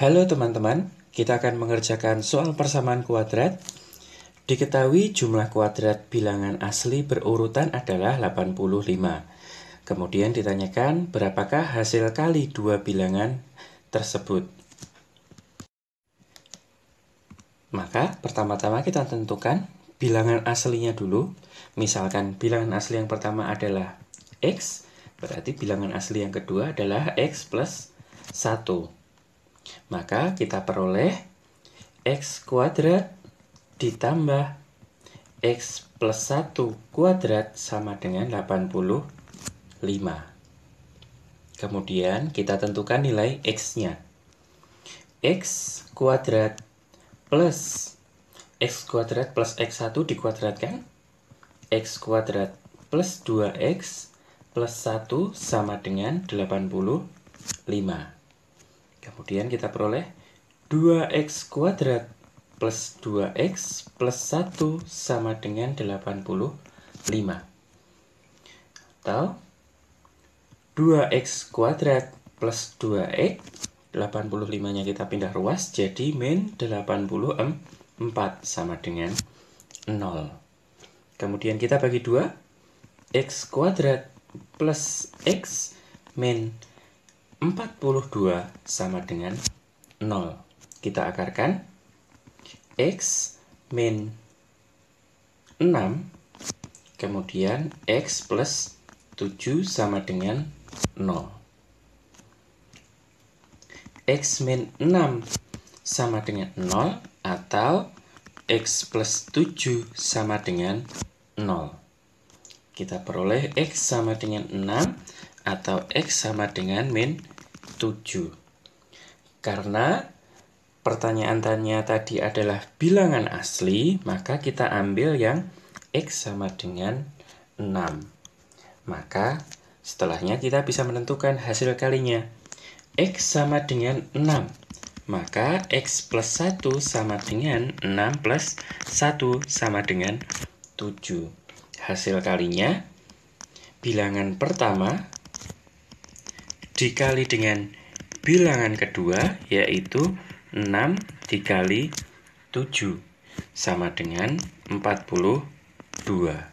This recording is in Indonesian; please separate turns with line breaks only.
Halo teman-teman, kita akan mengerjakan soal persamaan kuadrat. Diketahui jumlah kuadrat bilangan asli berurutan adalah 85. Kemudian ditanyakan berapakah hasil kali dua bilangan tersebut. Maka pertama-tama kita tentukan bilangan aslinya dulu. Misalkan bilangan asli yang pertama adalah X, berarti bilangan asli yang kedua adalah X plus 1. Maka kita peroleh x kuadrat ditambah x plus 1 kuadrat sama dengan 85. Kemudian kita tentukan nilai x-nya. x kuadrat plus x kuadrat plus x1 dikuadratkan. x kuadrat plus 2x plus 1 sama dengan 85. Kemudian kita peroleh 2x kuadrat plus 2x plus 1 sama dengan 85. Atau 2x kuadrat plus 2x 85-nya kita pindah ruas jadi min 84 sama dengan 0. Kemudian kita bagi 2 x kuadrat plus x min 84 42 sama dengan 0. Kita akarkan. X min 6, kemudian X plus 7 sama dengan 0. X min 6 sama dengan 0 atau X plus 7 sama dengan 0. Kita peroleh X sama dengan 6 atau X sama dengan min 7. Karena pertanyaan-tanya tadi adalah bilangan asli, maka kita ambil yang X sama dengan 6. Maka setelahnya kita bisa menentukan hasil kalinya. X sama dengan 6. Maka X plus 1 sama dengan 6 plus 1 sama dengan 7. Hasil kalinya, bilangan pertama dikali dengan bilangan kedua yaitu 6 dikali 7 sama dengan 42.